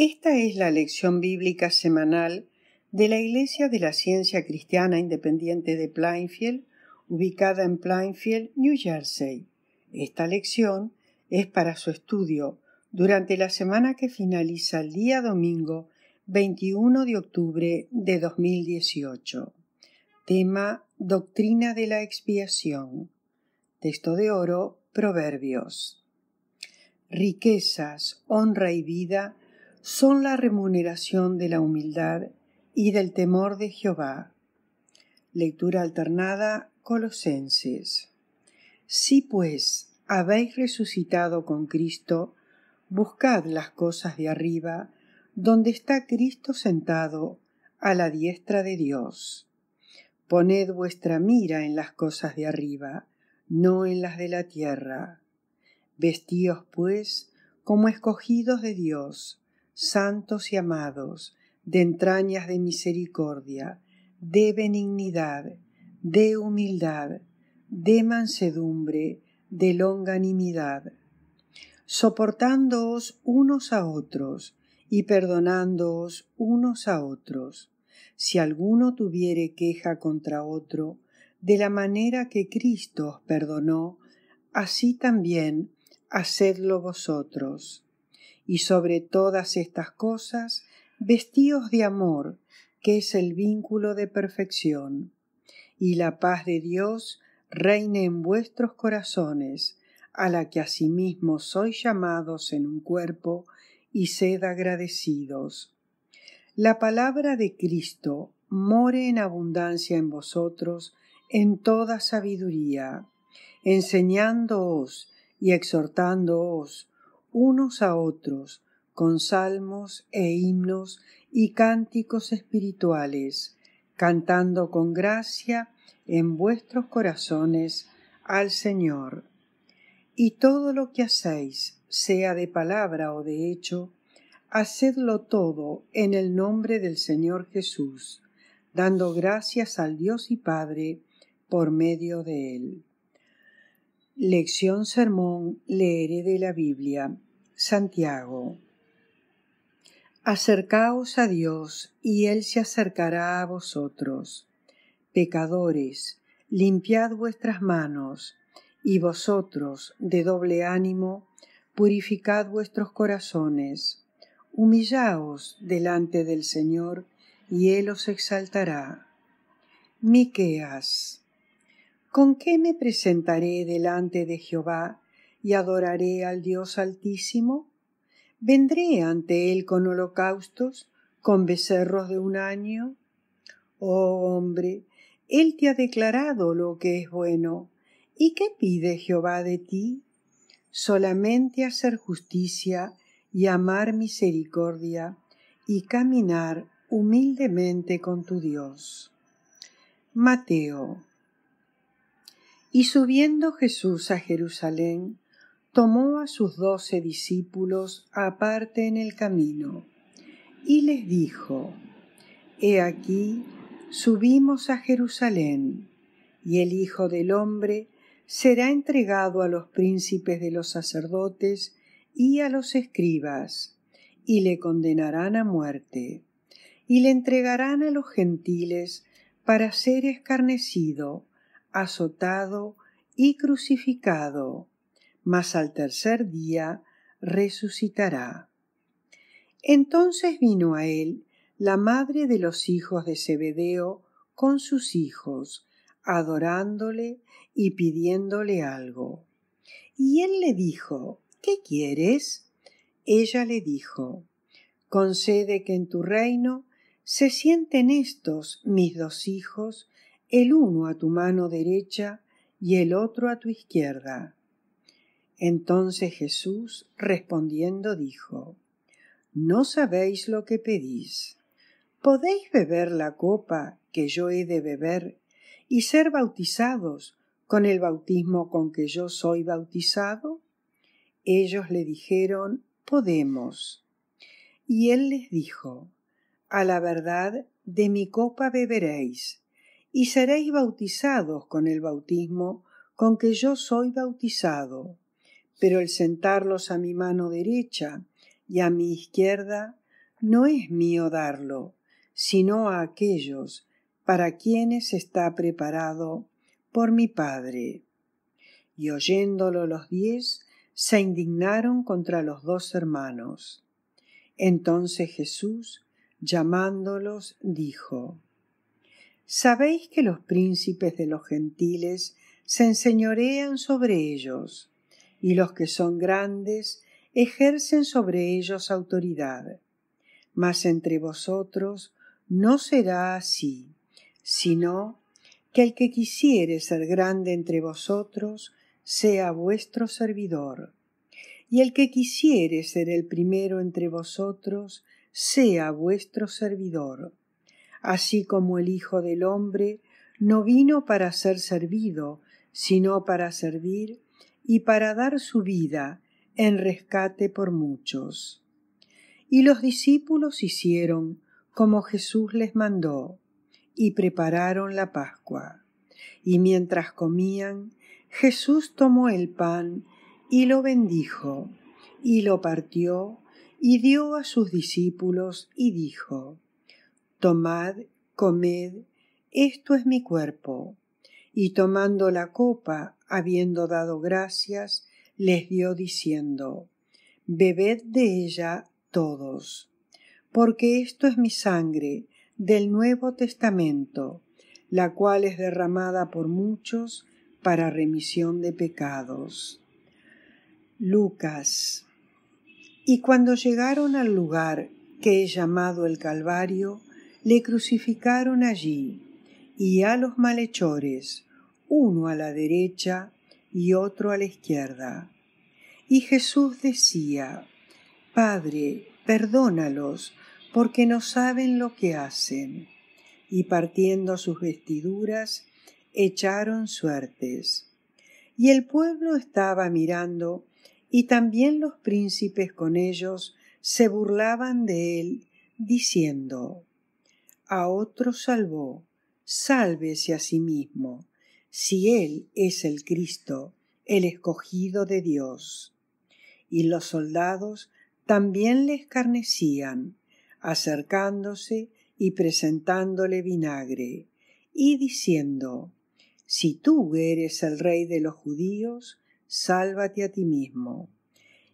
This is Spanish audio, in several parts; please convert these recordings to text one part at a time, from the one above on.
Esta es la lección bíblica semanal de la Iglesia de la Ciencia Cristiana Independiente de Plainfield, ubicada en Plainfield, New Jersey. Esta lección es para su estudio durante la semana que finaliza el día domingo 21 de octubre de 2018. Tema Doctrina de la Expiación. Texto de oro, Proverbios. Riquezas, honra y vida son la remuneración de la humildad y del temor de Jehová. Lectura alternada Colosenses. Si pues habéis resucitado con Cristo, buscad las cosas de arriba, donde está Cristo sentado a la diestra de Dios. Poned vuestra mira en las cosas de arriba, no en las de la tierra. Vestíos, pues, como escogidos de Dios, santos y amados, de entrañas de misericordia, de benignidad, de humildad, de mansedumbre, de longanimidad, soportándoos unos a otros y perdonándoos unos a otros, si alguno tuviere queja contra otro, de la manera que Cristo os perdonó, así también hacedlo vosotros. Y sobre todas estas cosas, vestíos de amor, que es el vínculo de perfección. Y la paz de Dios reine en vuestros corazones, a la que asimismo sois llamados en un cuerpo, y sed agradecidos. La palabra de Cristo more en abundancia en vosotros, en toda sabiduría, enseñándoos y exhortándoos unos a otros con salmos e himnos y cánticos espirituales, cantando con gracia en vuestros corazones al Señor. Y todo lo que hacéis, sea de palabra o de hecho, hacedlo todo en el nombre del Señor Jesús, dando gracias al Dios y Padre por medio de él. Lección Sermón Leeré de la Biblia Santiago Acercaos a Dios y Él se acercará a vosotros. Pecadores, limpiad vuestras manos, y vosotros, de doble ánimo, purificad vuestros corazones. Humillaos delante del Señor, y Él os exaltará. Miqueas ¿Con qué me presentaré delante de Jehová y adoraré al Dios Altísimo? ¿Vendré ante él con holocaustos, con becerros de un año? Oh hombre, él te ha declarado lo que es bueno. ¿Y qué pide Jehová de ti? Solamente hacer justicia y amar misericordia y caminar humildemente con tu Dios. Mateo y subiendo Jesús a Jerusalén, tomó a sus doce discípulos aparte en el camino, y les dijo, He aquí, subimos a Jerusalén, y el Hijo del hombre será entregado a los príncipes de los sacerdotes y a los escribas, y le condenarán a muerte, y le entregarán a los gentiles para ser escarnecido azotado y crucificado, mas al tercer día resucitará. Entonces vino a él la madre de los hijos de Zebedeo con sus hijos, adorándole y pidiéndole algo. Y él le dijo, ¿Qué quieres? Ella le dijo, Concede que en tu reino se sienten estos mis dos hijos el uno a tu mano derecha y el otro a tu izquierda. Entonces Jesús respondiendo dijo, No sabéis lo que pedís. ¿Podéis beber la copa que yo he de beber y ser bautizados con el bautismo con que yo soy bautizado? Ellos le dijeron, Podemos. Y él les dijo, A la verdad, de mi copa beberéis y seréis bautizados con el bautismo con que yo soy bautizado. Pero el sentarlos a mi mano derecha y a mi izquierda no es mío darlo, sino a aquellos para quienes está preparado por mi Padre. Y oyéndolo los diez, se indignaron contra los dos hermanos. Entonces Jesús, llamándolos, dijo Sabéis que los príncipes de los gentiles se enseñorean sobre ellos, y los que son grandes ejercen sobre ellos autoridad. Mas entre vosotros no será así, sino que el que quisiere ser grande entre vosotros sea vuestro servidor, y el que quisiere ser el primero entre vosotros sea vuestro servidor así como el Hijo del Hombre no vino para ser servido, sino para servir y para dar su vida en rescate por muchos. Y los discípulos hicieron como Jesús les mandó, y prepararon la Pascua. Y mientras comían, Jesús tomó el pan y lo bendijo, y lo partió, y dio a sus discípulos, y dijo, Tomad, comed, esto es mi cuerpo. Y tomando la copa, habiendo dado gracias, les dio diciendo, Bebed de ella todos, porque esto es mi sangre del Nuevo Testamento, la cual es derramada por muchos para remisión de pecados. Lucas. Y cuando llegaron al lugar que he llamado el Calvario, le crucificaron allí, y a los malhechores, uno a la derecha y otro a la izquierda. Y Jesús decía, Padre, perdónalos, porque no saben lo que hacen. Y partiendo sus vestiduras, echaron suertes. Y el pueblo estaba mirando, y también los príncipes con ellos se burlaban de él, diciendo, a otro salvó, sálvese a sí mismo, si él es el Cristo, el escogido de Dios. Y los soldados también le escarnecían, acercándose y presentándole vinagre, y diciendo, Si tú eres el rey de los judíos, sálvate a ti mismo.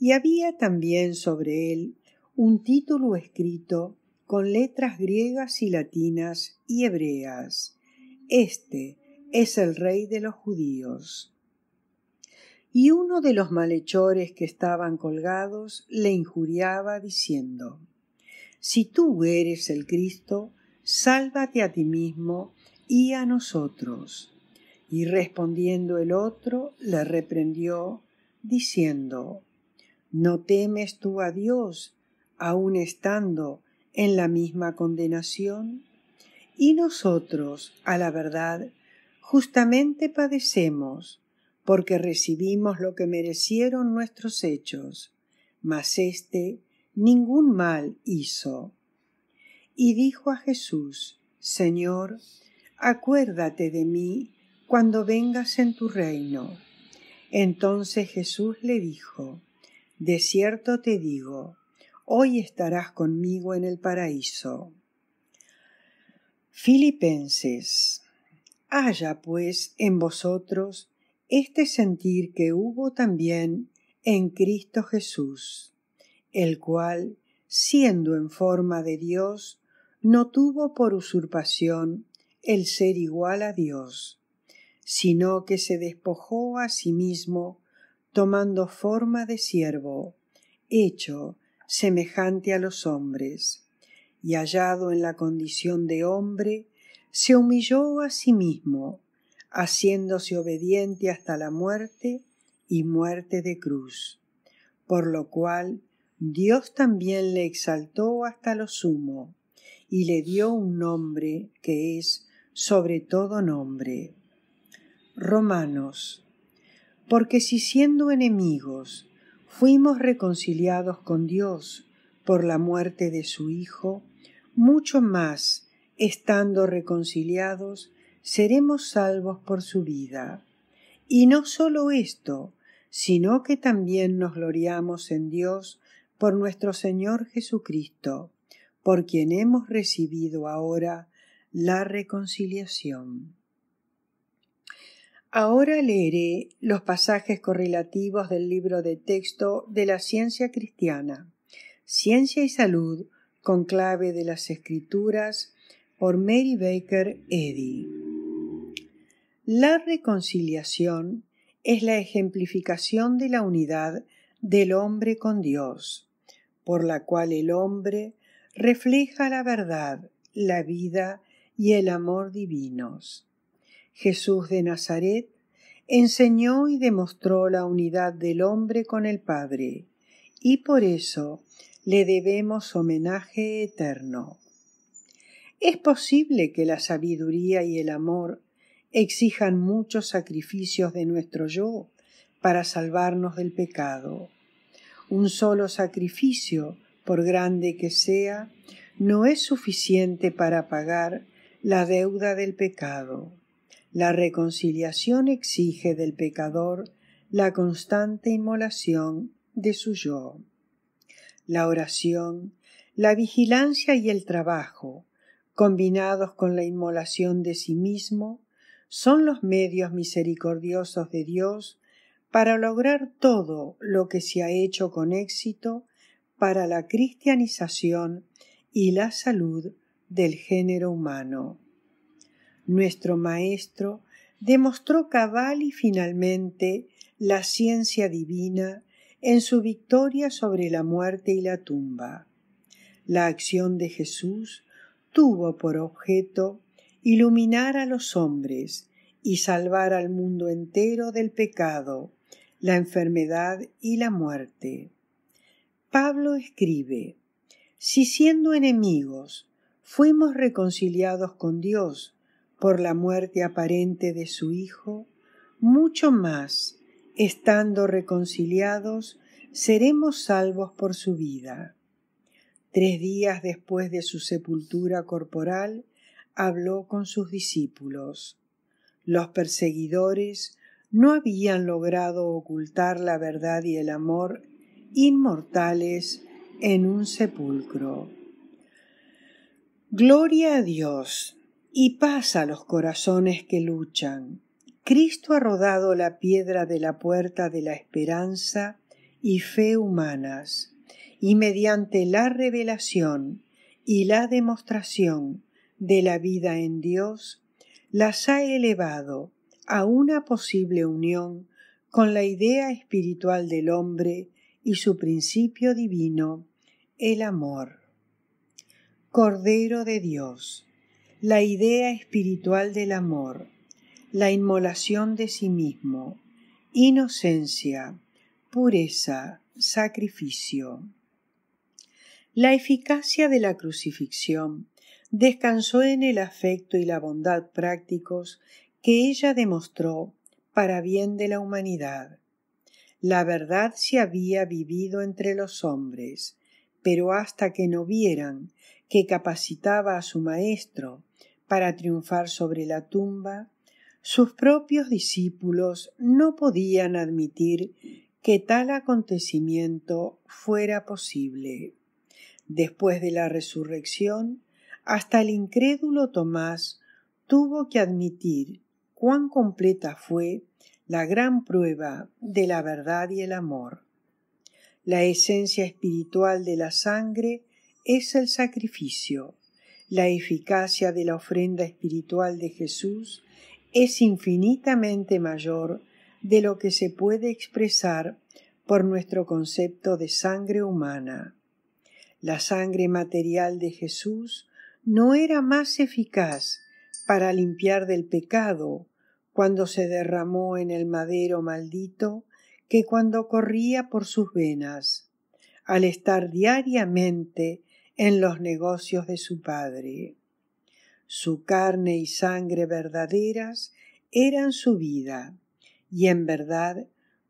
Y había también sobre él un título escrito con letras griegas y latinas y hebreas. Este es el rey de los judíos. Y uno de los malhechores que estaban colgados le injuriaba diciendo, Si tú eres el Cristo, sálvate a ti mismo y a nosotros. Y respondiendo el otro, le reprendió, diciendo, No temes tú a Dios, aun estando en la misma condenación? Y nosotros, a la verdad, justamente padecemos, porque recibimos lo que merecieron nuestros hechos, mas éste ningún mal hizo. Y dijo a Jesús, Señor, acuérdate de mí cuando vengas en tu reino. Entonces Jesús le dijo, De cierto te digo, hoy estarás conmigo en el paraíso. Filipenses. Haya pues en vosotros este sentir que hubo también en Cristo Jesús, el cual, siendo en forma de Dios, no tuvo por usurpación el ser igual a Dios, sino que se despojó a sí mismo, tomando forma de siervo, hecho semejante a los hombres, y hallado en la condición de hombre, se humilló a sí mismo, haciéndose obediente hasta la muerte y muerte de cruz, por lo cual Dios también le exaltó hasta lo sumo, y le dio un nombre que es sobre todo nombre. Romanos, porque si siendo enemigos fuimos reconciliados con Dios por la muerte de su Hijo, mucho más, estando reconciliados, seremos salvos por su vida. Y no solo esto, sino que también nos gloriamos en Dios por nuestro Señor Jesucristo, por quien hemos recibido ahora la reconciliación. Ahora leeré los pasajes correlativos del libro de texto de la ciencia cristiana, Ciencia y Salud, con clave de las Escrituras, por Mary Baker Eddy. La reconciliación es la ejemplificación de la unidad del hombre con Dios, por la cual el hombre refleja la verdad, la vida y el amor divinos Jesús de Nazaret, enseñó y demostró la unidad del hombre con el Padre, y por eso le debemos homenaje eterno. Es posible que la sabiduría y el amor exijan muchos sacrificios de nuestro yo para salvarnos del pecado. Un solo sacrificio, por grande que sea, no es suficiente para pagar la deuda del pecado. La reconciliación exige del pecador la constante inmolación de su yo. La oración, la vigilancia y el trabajo, combinados con la inmolación de sí mismo, son los medios misericordiosos de Dios para lograr todo lo que se ha hecho con éxito para la cristianización y la salud del género humano. Nuestro Maestro demostró cabal y finalmente la ciencia divina en su victoria sobre la muerte y la tumba. La acción de Jesús tuvo por objeto iluminar a los hombres y salvar al mundo entero del pecado, la enfermedad y la muerte. Pablo escribe Si siendo enemigos fuimos reconciliados con Dios por la muerte aparente de su Hijo, mucho más, estando reconciliados, seremos salvos por su vida. Tres días después de su sepultura corporal, habló con sus discípulos. Los perseguidores no habían logrado ocultar la verdad y el amor inmortales en un sepulcro. Gloria a Dios, y pasa a los corazones que luchan. Cristo ha rodado la piedra de la puerta de la esperanza y fe humanas, y mediante la revelación y la demostración de la vida en Dios, las ha elevado a una posible unión con la idea espiritual del hombre y su principio divino, el amor. Cordero de Dios la idea espiritual del amor, la inmolación de sí mismo, inocencia, pureza, sacrificio. La eficacia de la crucifixión descansó en el afecto y la bondad prácticos que ella demostró para bien de la humanidad. La verdad se había vivido entre los hombres, pero hasta que no vieran que capacitaba a su maestro para triunfar sobre la tumba, sus propios discípulos no podían admitir que tal acontecimiento fuera posible. Después de la resurrección, hasta el incrédulo Tomás tuvo que admitir cuán completa fue la gran prueba de la verdad y el amor. La esencia espiritual de la sangre es el sacrificio. La eficacia de la ofrenda espiritual de Jesús es infinitamente mayor de lo que se puede expresar por nuestro concepto de sangre humana. La sangre material de Jesús no era más eficaz para limpiar del pecado cuando se derramó en el madero maldito que cuando corría por sus venas. Al estar diariamente en los negocios de su padre. Su carne y sangre verdaderas eran su vida, y en verdad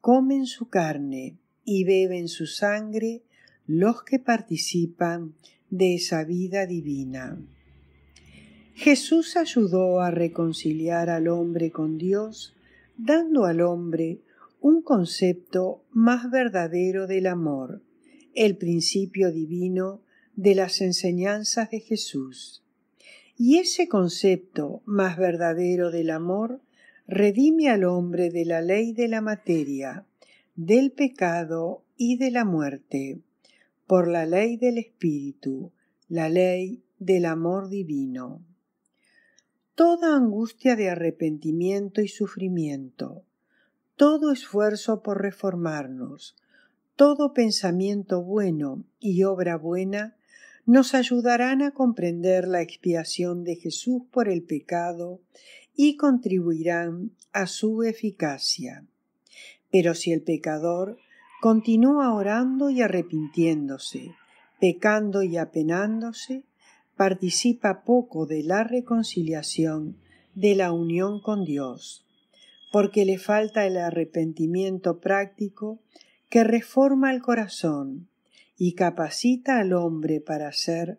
comen su carne y beben su sangre los que participan de esa vida divina. Jesús ayudó a reconciliar al hombre con Dios, dando al hombre un concepto más verdadero del amor, el principio divino de las enseñanzas de Jesús. Y ese concepto más verdadero del amor redime al hombre de la ley de la materia, del pecado y de la muerte, por la ley del Espíritu, la ley del amor divino. Toda angustia de arrepentimiento y sufrimiento, todo esfuerzo por reformarnos, todo pensamiento bueno y obra buena nos ayudarán a comprender la expiación de Jesús por el pecado y contribuirán a su eficacia. Pero si el pecador continúa orando y arrepintiéndose, pecando y apenándose, participa poco de la reconciliación, de la unión con Dios, porque le falta el arrepentimiento práctico que reforma el corazón y capacita al hombre para ser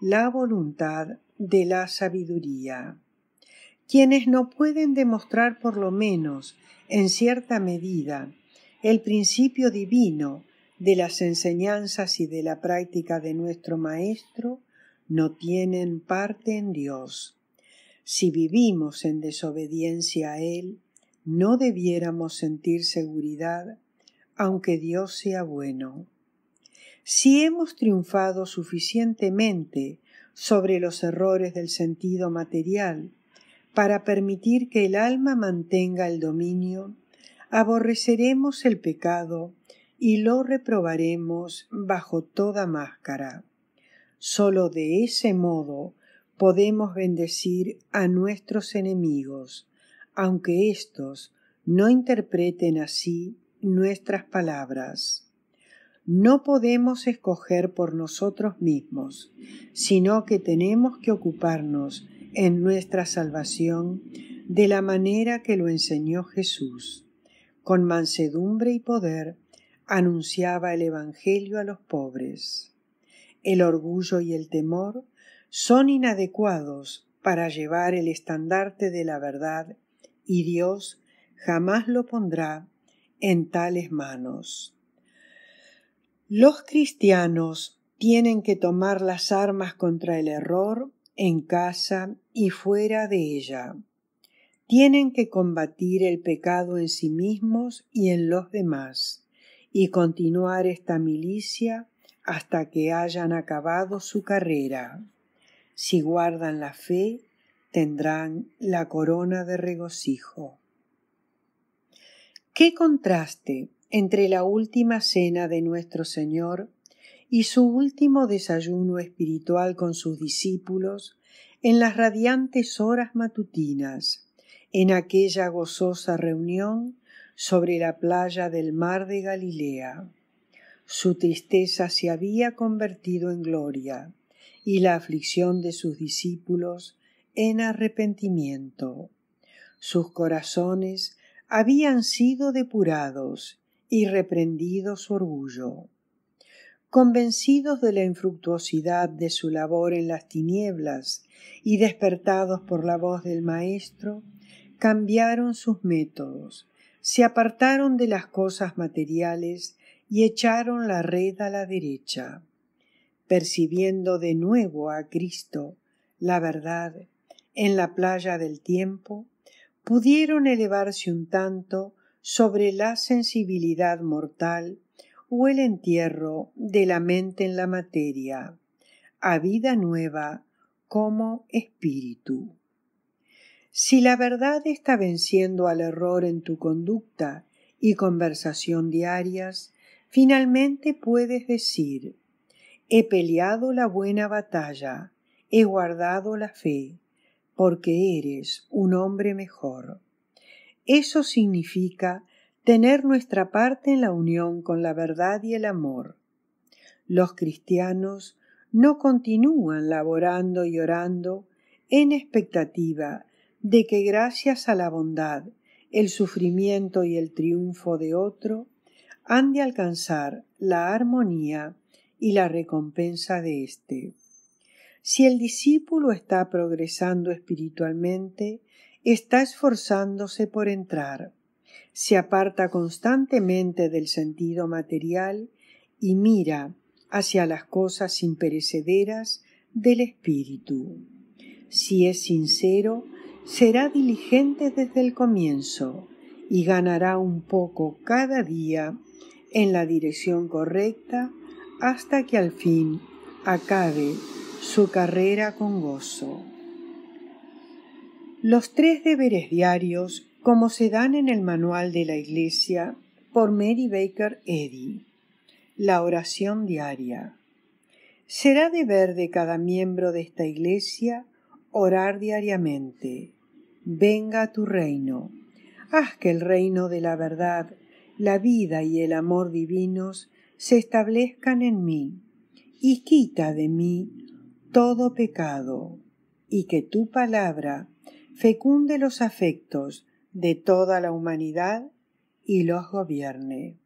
la voluntad de la sabiduría. Quienes no pueden demostrar por lo menos, en cierta medida, el principio divino de las enseñanzas y de la práctica de nuestro Maestro, no tienen parte en Dios. Si vivimos en desobediencia a Él, no debiéramos sentir seguridad, aunque Dios sea bueno. Si hemos triunfado suficientemente sobre los errores del sentido material para permitir que el alma mantenga el dominio, aborreceremos el pecado y lo reprobaremos bajo toda máscara. Sólo de ese modo podemos bendecir a nuestros enemigos, aunque éstos no interpreten así nuestras palabras no podemos escoger por nosotros mismos, sino que tenemos que ocuparnos en nuestra salvación de la manera que lo enseñó Jesús. Con mansedumbre y poder anunciaba el Evangelio a los pobres. El orgullo y el temor son inadecuados para llevar el estandarte de la verdad y Dios jamás lo pondrá en tales manos. Los cristianos tienen que tomar las armas contra el error en casa y fuera de ella. Tienen que combatir el pecado en sí mismos y en los demás, y continuar esta milicia hasta que hayan acabado su carrera. Si guardan la fe, tendrán la corona de regocijo. ¡Qué contraste! entre la última cena de nuestro Señor y su último desayuno espiritual con sus discípulos, en las radiantes horas matutinas, en aquella gozosa reunión sobre la playa del mar de Galilea. Su tristeza se había convertido en gloria y la aflicción de sus discípulos en arrepentimiento. Sus corazones habían sido depurados y reprendido su orgullo. Convencidos de la infructuosidad de su labor en las tinieblas y despertados por la voz del Maestro, cambiaron sus métodos, se apartaron de las cosas materiales y echaron la red a la derecha, percibiendo de nuevo a Cristo, la verdad, en la playa del tiempo, pudieron elevarse un tanto sobre la sensibilidad mortal o el entierro de la mente en la materia, a vida nueva como espíritu. Si la verdad está venciendo al error en tu conducta y conversación diarias, finalmente puedes decir He peleado la buena batalla, he guardado la fe, porque eres un hombre mejor. Eso significa tener nuestra parte en la unión con la verdad y el amor. Los cristianos no continúan laborando y orando en expectativa de que gracias a la bondad, el sufrimiento y el triunfo de otro han de alcanzar la armonía y la recompensa de éste. Si el discípulo está progresando espiritualmente, está esforzándose por entrar. Se aparta constantemente del sentido material y mira hacia las cosas imperecederas del espíritu. Si es sincero, será diligente desde el comienzo y ganará un poco cada día en la dirección correcta hasta que al fin acabe su carrera con gozo. Los tres deberes diarios, como se dan en el manual de la Iglesia por Mary Baker Eddy. La oración diaria. Será deber de cada miembro de esta Iglesia orar diariamente. Venga tu reino. Haz que el reino de la verdad, la vida y el amor divinos se establezcan en mí, y quita de mí todo pecado, y que tu palabra fecunde los afectos de toda la humanidad y los gobierne.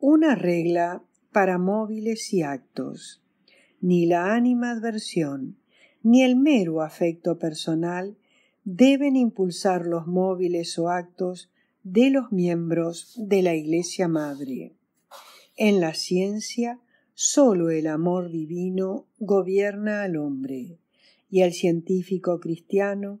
Una regla para móviles y actos. Ni la ánima adversión ni el mero afecto personal deben impulsar los móviles o actos de los miembros de la Iglesia Madre. En la ciencia, sólo el amor divino gobierna al hombre, y el científico cristiano